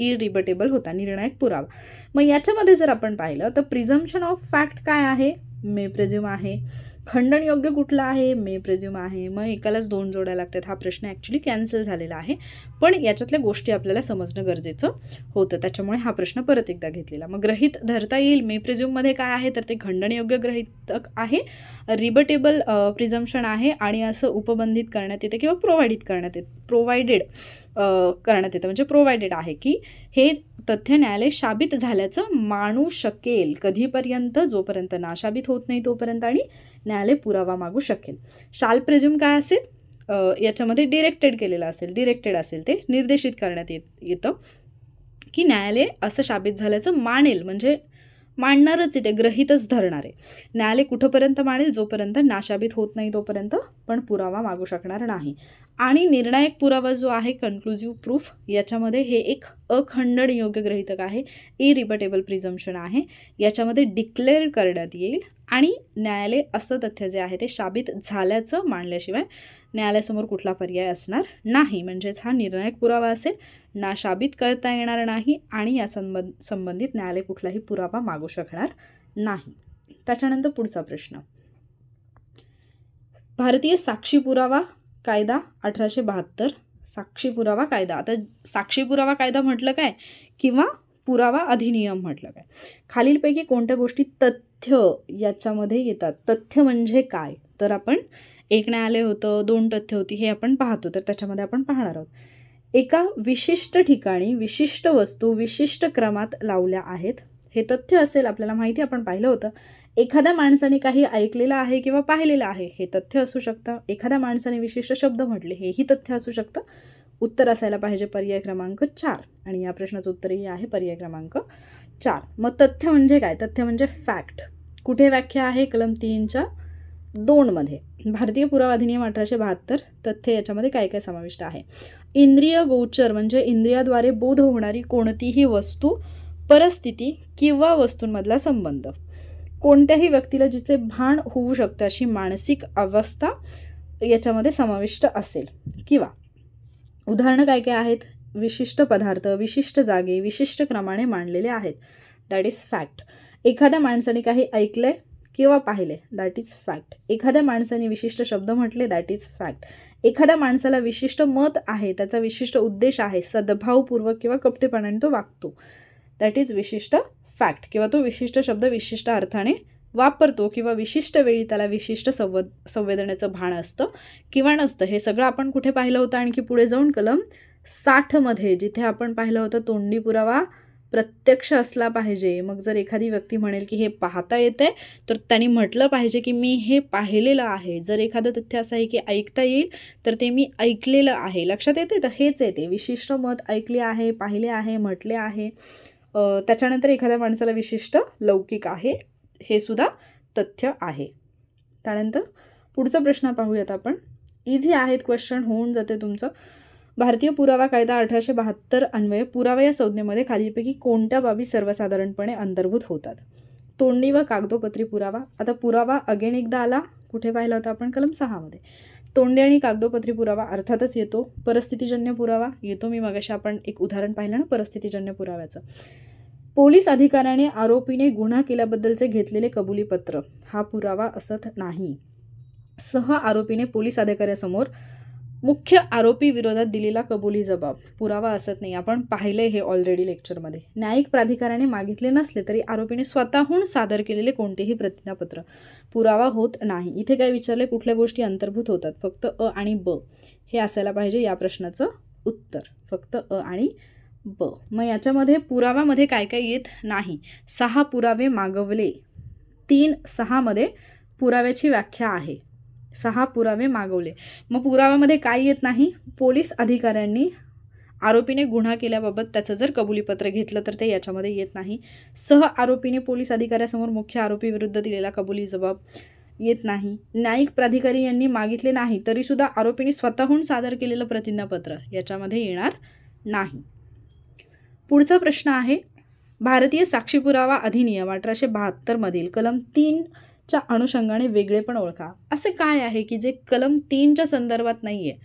इरिबटेबल होता निर्णायक पुरावा मग याच्यामध्ये जर आपण पाहिलं तर प्रिझम्पन ऑफ फॅक्ट काय आहे मे प्रेझ्युम आहे खंडन योग्य कुठला आहे मे प्रेझ्युम आहे मग एकालाच दोन जोड्या लागतात हा प्रश्न ॲक्च्युली कॅन्सल झालेला आहे पण याच्यातल्या गोष्टी आपल्याला समजणं गरजेचं होतं त्याच्यामुळे हा प्रश्न परत एकदा घेतलेला मग ग्रहित धरता येईल मे प्रेझ्युममध्ये काय आहे तर ते खंडणयोग्य ग्रहित आहे रिबटेबल प्रिझम्पशन आहे आणि असं उपबंधित करण्यात येते किंवा प्रोव्हाइडित करण्यात येत प्रोव्हाइडेड करण्यात येतं म्हणजे प्रोव्हायडेड आहे की हे तथ्य न्यायालय शाबित झाल्याचं मानू शकेल कधीपर्यंत जोपर्यंत नाशाबित होत नाही तोपर्यंत आणि न्यायालय पुरावा मागू शकेल शाल प्रेझ्युम काय असेल याच्यामध्ये डिरेक्टेड केलेलं असेल डिरेक्टेड असेल ते निर्देशित करण्यात येत येतं की न्यायालय असं शाबित झाल्याचं मानेल म्हणजे मांडणारच आहे ते ग्रहितच धरणार आहे न्यायालय कुठंपर्यंत मांडेल जोपर्यंत नाशाबित होत नाही तोपर्यंत पण पुरावा मागू शकणार नाही आणि निर्णायक पुरावा जो आहे कन्क्लुझिव्ह प्रूफ याच्यामध्ये हे एक अखंडन योग्य ग्रहितक आहे इरिबटेबल प्रिझम्पशन आहे याच्यामध्ये डिक्लेअर करण्यात येईल आणि न्यायालय असं तथ्य जे आहे ते शाबित झाल्याचं मांडल्याशिवाय न्यायालयासमोर कुठला पर्याय असणार नाही म्हणजेच हा निर्णायक पुरावा असेल ना शाबित करता येणार नाही आणि या संबंध संबंधित न्यायालय कुठलाही पुरावा मागू शकणार नाही त्याच्यानंतर पुढचा प्रश्न भारतीय साक्षी पुरावा कायदा अठराशे बहात्तर साक्षी पुरावा कायदा आता साक्षी पुरावा कायदा म्हटलं काय किंवा पुरावा अधिनियम म्हटलं काय खालीलपैकी कोणत्या गोष्टी तथ्य याच्यामध्ये येतात तथ्य म्हणजे काय तर आपण एक न्यायालय आले होतं दोन तथ्य होती हे आपण पाहतो तर त्याच्यामध्ये आपण पाहणार आहोत एका विशिष्ट ठिकाणी विशिष्ट वस्तू विशिष्ट क्रमात लावल्या आहेत हे तथ्य असेल आपल्याला माहिती आपण पाहिलं होतं एखाद्या माणसाने काही ऐकलेलं आहे किंवा पाहिलेलं आहे हे तथ्य असू शकतं एखाद्या माणसाने विशिष्ट शब्द म्हटले हेही तथ्य असू शकतं उत्तर असायला पाहिजे पर्याय क्रमांक चार आणि या प्रश्नाचं उत्तरही आहे पर्याय क्रमांक चार मग तथ्य म्हणजे काय तथ्य म्हणजे फॅक्ट कुठे व्याख्या आहे कलम तीनच्या दोनमध्ये भारतीय पुरावा अधिनियम अठराशे बहात्तर तथ्य याच्यामध्ये काय काय समाविष्ट आहे इंद्रिय गोचर म्हणजे इंद्रियाद्वारे बोध होणारी कोणतीही वस्तू परिस्थिती किंवा वस्तूंमधला संबंध कोणत्याही व्यक्तीला जिचे भान होऊ शकते अशी मानसिक अवस्था याच्यामध्ये समाविष्ट असेल किंवा उदाहरणं काय काय आहेत विशिष्ट पदार्थ विशिष्ट जागे विशिष्ट क्रमाने मांडलेले आहेत दॅट इज फॅक्ट एखाद्या माणसाने काही ऐकलं आहे किंवा पाहिले दॅट इज फॅक्ट एखाद्या माणसाने विशिष्ट शब्द म्हटले दॅट इज फॅक्ट एखाद्या माणसाला विशिष्ट मत आहे त्याचा विशिष्ट उद्देश आहे सद्भावपूर्वक किंवा कपटेपणाने तो वागतो दॅट इज विशिष्ट फॅक्ट किंवा तो विशिष्ट शब्द विशिष्ट अर्थाने वापरतो किंवा विशिष्ट वेळी त्याला विशिष्ट संव संवेदनेचं भान असतं किंवा नसतं हे सगळं आपण कुठे पाहिलं होतं आणखी पुढे जाऊन कलम साठमध्ये जिथे आपण पाहिलं होतं तोंडी पुरावा प्रत्यक्ष असला पाहिजे मग जर एखादी व्यक्ती म्हणेल की हे पाहता येते तर त्यांनी म्हटलं पाहिजे की मी हे पाहिलेलं आहे जर एखादं तथ्य असं आहे की ऐकता येईल तर ते मी ऐकलेलं आहे लक्षात येते तर हेच येते विशिष्ट मत ऐकले आहे पाहिले आहे म्हटले आहे त्याच्यानंतर एखाद्या माणसाला विशिष्ट लौकिक आहे हे सुद्धा तथ्य आहे त्यानंतर पुढचा प्रश्न पाहूयात आपण इझी आहेत क्वेश्चन होऊन जाते तुमचं भारतीय पुरावा कायदा अठराशे बहात्तर अन्वये पुरावा या संज्ञेमध्ये खालीलपैकी कोणत्या बाबी सर्वसाधारणपणे अंतर्भूत होतात तोंडी व कागदोपत्री पुरावा आता पुरावा अगेन एकदा आला कुठे पाहिला होता आपण कलम सहामध्ये तोंडी आणि कागदोपत्री पुरावा अर्थातच येतो परिस्थितीजन्य पुरावा येतो मी मगाशी आपण एक उदाहरण पाहिलं ना परिस्थितीजन्य पुराव्याचं पोलीस अधिकाऱ्याने आरोपीने गुन्हा केल्याबद्दलचे घेतलेले कबुलीपत्र हा पुरावा असत नाही सह आरोपीने पोलीस अधिकाऱ्यासमोर मुख्य आरोपी विरोधात दिलेला कबुली जबाब पुरावा असत नाही आपण पाहिले हे ऑलरेडी लेक्चरमध्ये न्यायिक प्राधिकाराने मागितले नसले तरी आरोपीने स्वतःहून सादर केलेले कोणतेही प्रतिज्ञापत्र पुरावा होत नाही इथे काय विचारले कुठल्या गोष्टी अंतर्भूत होतात फक्त अ आणि ब हे असायला पाहिजे या प्रश्नाचं उत्तर फक्त अ आणि ब मग याच्यामध्ये पुरावामध्ये काय काय येत नाही सहा पुरावे मागवले तीन सहामध्ये पुराव्याची व्याख्या आहे सहा पुरावे मागवले मग पुराव्यामध्ये काय येत नाही पोलीस अधिकाऱ्यांनी आरोपीने गुन्हा केल्याबाबत त्याचं जर कबुलीपत्र घेतलं तर ते याच्यामध्ये येत नाही सह आरोपीने पोलीस अधिकाऱ्यासमोर मुख्य आरोपीविरुद्ध दिलेला कबुली जबाब येत नाही न्यायिक प्राधिकारी यांनी मागितले नाही तरीसुद्धा आरोपीने स्वतःहून सादर केलेलं प्रतिज्ञापत्र याच्यामध्ये येणार नाही पुढचा प्रश्न आहे भारतीय साक्षी पुरावा अधिनियम अठराशे बहात्तरमधील कलम तीन च्या अनुषंगाने वेगळे पण ओळखा असे काय आहे की जे कलम तीनच्या संदर्भात नाही आहे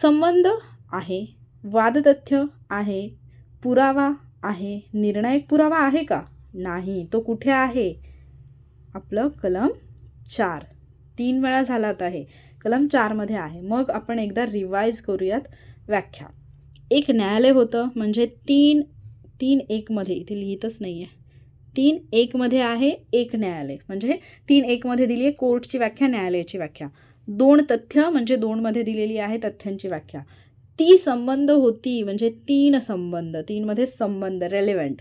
संबंध आहे वादतथ्य आहे पुरावा आहे निर्णायक पुरावा आहे का नाही तो कुठे आहे आपलं कलम चार तीन वेळा झालात आहे कलम चारमध्ये आहे मग आपण एकदा रिवाईज करूयात व्याख्या एक न्यायालय होतं म्हणजे तीन तीन एकमध्ये इथे लिहितच नाही आहे तीन एकमध्ये आहे एक न्यायालय म्हणजे तीन एकमध्ये दिली आहे कोर्टची व्याख्या न्यायालयाची व्याख्या दोन तथ्य म्हणजे दोनमध्ये दिलेली आहे तथ्यांची व्याख्या ती संबंध होती म्हणजे तीन संबंध तीनमध्ये संबंध रेलेवंट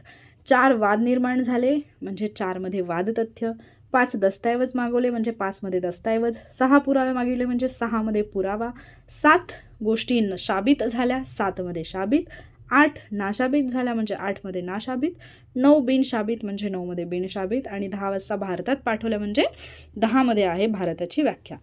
चार वाद निर्माण झाले म्हणजे चारमध्ये वाद तथ्य पाच दस्तऐवज मागवले म्हणजे पाचमध्ये दस्तऐवज सहा पुरावे मागवले म्हणजे सहामध्ये पुरावा सात गोष्टी शाबित झाल्या सातमध्ये शाबित आठ नाशाबित झाल्या म्हणजे आठमध्ये नाशाबित नऊ बिनशाबित म्हणजे नऊमध्ये बिनशाबित आणि दहा वाजता भारतात पाठवल्या म्हणजे दहामध्ये आहे भारताची व्याख्या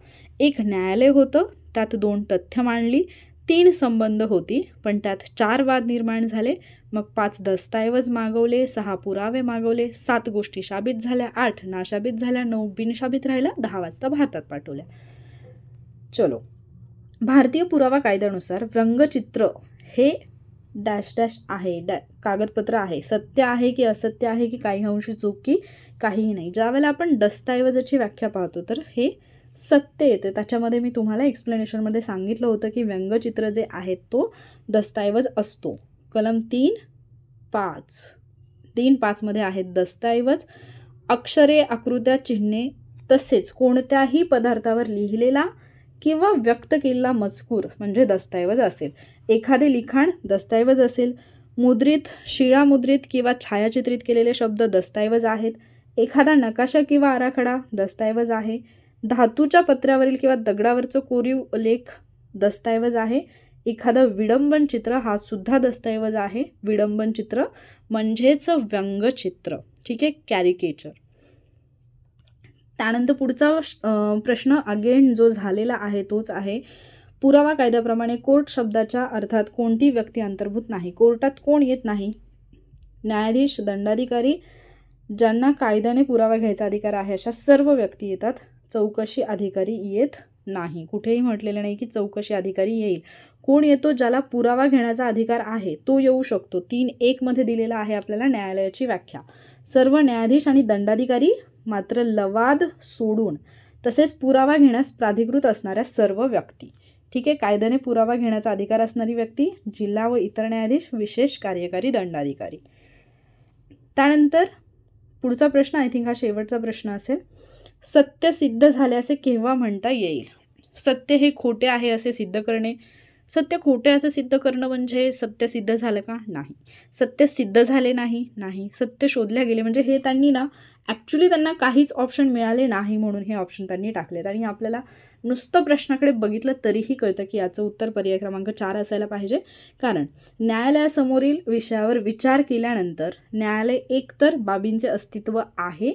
एक न्यायालय होतं त्यात दोन तथ्य मांडली तीन संबंध होती पण त्यात चार वाद निर्माण झाले मग पाच दस्तऐवज मागवले सहा पुरावे मागवले सात गोष्टी शाबित झाल्या आठ नाशाबित झाल्या नऊ बिनशाबित राहिल्या दहा वाजता भारतात पाठवल्या चलो भारतीय पुरावा कायद्यानुसार व्यंगचित्र हे डॅश डॅश आहे डॅ कागदपत्र आहे सत्य आहे की असत्य आहे की काही अंशी चूक की काहीही नाही ज्यावेळेला आपण दस्तऐवजाची व्याख्या पाहतो तर हे सत्य येते त्याच्यामध्ये मी तुम्हाला एक्सप्लेनेशनमध्ये सांगितलं होतं की व्यंगचित्र जे आहे तो दस्तऐवज असतो कलम तीन पाच तीन पाचमध्ये आहेत दस्तऐवज अक्षरे आकृत्या चिन्हे तसेच कोणत्याही पदार्थावर लिहिलेला किंवा व्यक्त केलेला मजकूर म्हणजे दस्तऐवज असेल एखादे लिखाण दस्तऐवज असेल मुद्रित शिळामुद्रित किंवा छायाचित्रित केलेले शब्द दस्तऐवज आहेत एखादा नकाशा किंवा आराखडा दस्तऐवज आहे धातूच्या पत्रावरील किंवा दगडावरचं कोरीव लेख दस्तऐवज आहे एखादं विडंबन चित्र हा सुद्धा दस्तऐवज आहे विडंबन चित्र म्हणजेच व्यंगचित्र ठीक आहे कॅरिकेचर त्यानंतर पुढचा प्रश्न अगेन जो झालेला आहे तोच आहे पुरावा कायद्याप्रमाणे कोर्ट शब्दाच्या अर्थात कोणती व्यक्ती अंतर्भूत नाही कोर्टात कोण येत नाही न्यायाधीश दंडाधिकारी ज्यांना कायद्याने पुरावा घ्यायचा अधिकार आहे अशा सर्व व्यक्ती येतात चौकशी अधिकारी येत नाही कुठेही म्हटलेलं नाही की चौकशी अधिकारी येईल कोण येतो ज्याला पुरावा घेण्याचा अधिकार आहे तो येऊ शकतो तीन एकमध्ये दिलेला आहे आपल्याला न्यायालयाची व्याख्या सर्व न्यायाधीश आणि दंडाधिकारी मात्र लवाद सोडून तसेच पुरावा घेण्यास प्राधिकृत असणाऱ्या सर्व व्यक्ती ठीक आहे कायद्याने पुरावा घेण्याचा अधिकार असणारी व्यक्ती जिल्हा व इतर न्यायाधीश विशेष कार्यकारी दंडाधिकारी त्यानंतर पुढचा प्रश्न आय थिंक हा शेवटचा प्रश्न असेल सत्य सिद्ध झाले असे केव्हा म्हणता येईल सत्य हे खोटे आहे असे सिद्ध करणे सत्य खोटे असं सिद्ध करणं म्हणजे सत्य सिद्ध झालं का नाही सत्य सिद्ध झाले नाही नाही सत्य शोधले गेले म्हणजे हे त्यांनी ना ॲक्च्युली त्यांना काहीच ऑप्शन मिळाले नाही म्हणून हे ऑप्शन त्यांनी टाकलेत आणि आपल्याला नुसतं प्रश्नाकडे बघितलं तरीही कळतं की याचं उत्तर पर्याय क्रमांक चार असायला पाहिजे कारण न्यायालयासमोरील विषयावर विचार केल्यानंतर न्यायालय एकतर बाबींचे अस्तित्व आहे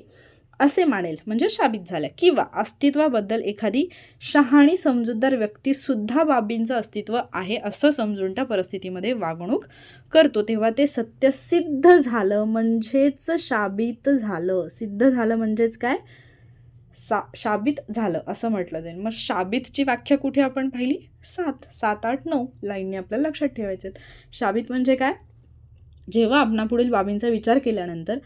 असे मानेल म्हणजे शाबित झाल्या किंवा अस्तित्वाबद्दल एखादी शहाणी समजूतदार व्यक्तीसुद्धा बाबींचं अस्तित्व आहे असं समजून त्या परिस्थितीमध्ये वागणूक करतो तेव्हा ते सत्य सिद्ध झालं म्हणजेच शाबित झालं सिद्ध झालं म्हणजेच काय सा शाबित झालं असं म्हटलं जाईल मग शाबितची व्याख्या कुठे आपण पाहिली सात सात आठ नऊ लाईनने आपल्याला लक्षात ठेवायचे शाबित म्हणजे काय जेव्हा आपणापुढील बाबींचा विचार केल्यानंतर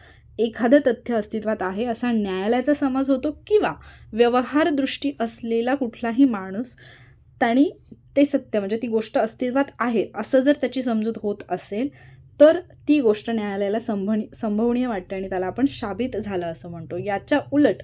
एखादं तथ्य अस्तित्वात आहे असा न्यायालयाचा समज होतो किंवा व्यवहारदृष्टी असलेला कुठलाही माणूस त्यांनी ते सत्य म्हणजे ती गोष्ट अस्तित्वात आहे असं जर त्याची समजूत होत असेल तर ती गोष्ट न्यायालयाला संभणी संभवणीय वाटते आणि त्याला आपण शाबित झालं असं म्हणतो याच्या उलट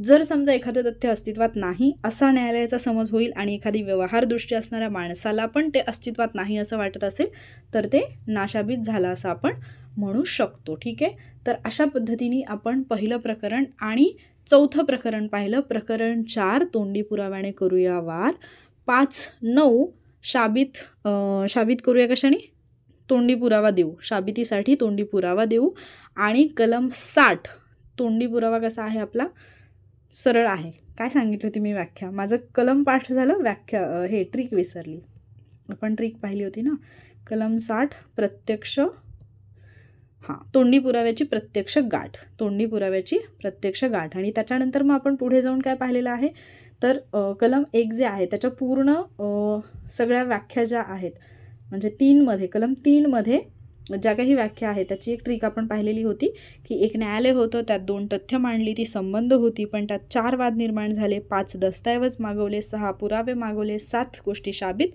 जर समजा एखादं तथ्य अस्तित्वात नाही असा न्यायालयाचा समज होईल आणि एखादी व्यवहारदृष्टी असणाऱ्या माणसाला पण ते अस्तित्वात नाही असं वाटत असेल तर ते नाशाबित झालं असं आपण म्हणू शकतो ठीक आहे तर अशा पद्धतीने आपण पहिलं प्रकरण आणि चौथं प्रकरण पाहिलं प्रकरण चार तोंडी पुराव्याने करूया वार पाच नऊ शाबित शाबित करूया कशाने तोंडी पुरावा देऊ शाबितीसाठी तोंडी पुरावा देऊ आणि कलम साठ तोंडी पुरावा कसा आहे आपला सरळ आहे काय सांगितली होती मी व्याख्या माझं कलम पाठ झालं व्याख्या हे ट्रिक विसरली आपण ट्रिक पाहिली होती ना कलम साठ प्रत्यक्ष हां तोंडी पुराव्याची प्रत्यक्ष गाठ तोंडी पुराव्याची प्रत्यक्ष गाठ आणि त्याच्यानंतर मग आपण पुढे जाऊन काय पाहिलेलं आहे तर कलम एक जे आहे त्याच्या पूर्ण सगळ्या व्याख्या ज्या आहेत म्हणजे तीनमध्ये कलम तीनमध्ये ज्या काही व्याख्या आहे त्याची एक ट्रिक आपण पाहिलेली होती की एक न्यायालय होतं त्यात दोन तथ्य मांडली ती संबंध होती पण त्यात चार वाद निर्माण झाले पाच दस्तऐवज मागवले सहा पुरावे मागवले सात गोष्टी शाबित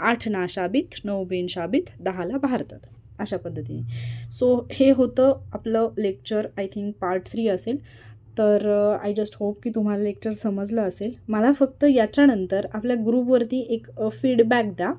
आठ नाशाबित नऊ बिनशाबित दहाला भारतात अशा पद्धतीने सो हे होतं आपलं lecture I think part three असेल तर आय जस्ट होप की तुम्हाला लेक्चर समजलं असेल मला फक्त याच्यानंतर आपल्या ग्रुपवरती एक फीडबॅक uh, द्या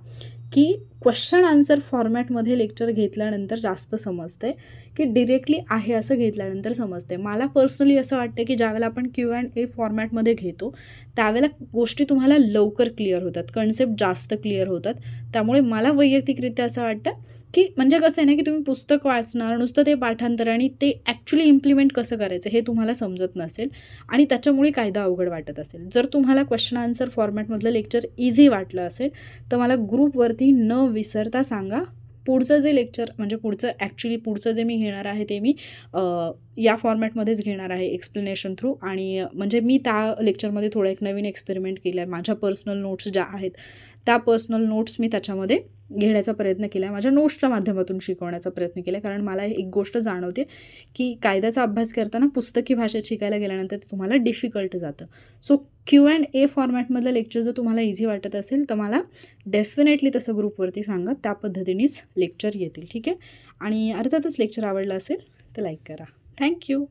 की क्वेश्चन आन्सर फॉर्मॅटमध्ये लेक्चर घेतल्यानंतर जास्त समजते की डिरेक्टली आहे असं घेतल्यानंतर समजते मला पर्सनली असं वाटतं की ज्यावेळेला आपण क्यू अँड ए फॉर्मॅटमध्ये घेतो त्यावेळेला गोष्टी तुम्हाला लवकर क्लिअर होतात कन्सेप्ट जास्त क्लिअर होतात त्यामुळे मला वैयक्तिकरित्या असं वाटतं की म्हणजे कसं आहे ना की तुम्ही पुस्तक वाचणार नुसतं ते पाठांतर आणि ते ॲक्च्युली इम्प्लिमेंट कसं करायचं हे तुम्हाला समजत नसेल आणि त्याच्यामुळे कायदा अवघड वाटत असेल जर तुम्हाला क्वेश्चन आन्सर फॉर्मॅटमधलं लेक्चर इझी वाटलं असेल तर मला ग्रुपवरती न विसरता सांगा पुढचं जे लेक्चर म्हणजे पुढचं ॲक्च्युली पुढचं जे मी घेणार आहे ते मी या फॉर्मॅटमध्येच घेणार आहे एक्सप्लेनेशन थ्रू आणि म्हणजे मी त्या लेक्चरमध्ये थोडं एक नवीन एक्सपेरिमेंट केलं आहे माझ्या पर्सनल नोट्स ज्या आहेत त्या पर्सनल नोट्स मी त्याच्यामध्ये घेण्याचा प्रयत्न केला माझ्या नोट्सच्या माध्यमातून शिकवण्याचा प्रयत्न केला कारण मला एक गोष्ट जाणवते की कायद्याचा अभ्यास करताना पुस्तकी भाषेत शिकायला गेल्यानंतर ते तुम्हाला डिफिकल्ट जातं सो क्यू अँड ए फॉर्मॅटमधलं लेक्चर जर तुम्हाला इझी वाटत असेल तर मला डेफिनेटली तसं ग्रुपवरती सांगा त्या पद्धतीनेच लेक्चर येतील ठीक आहे आणि अर्थातच लेक्चर आवडलं असेल तर लाईक करा थँक्यू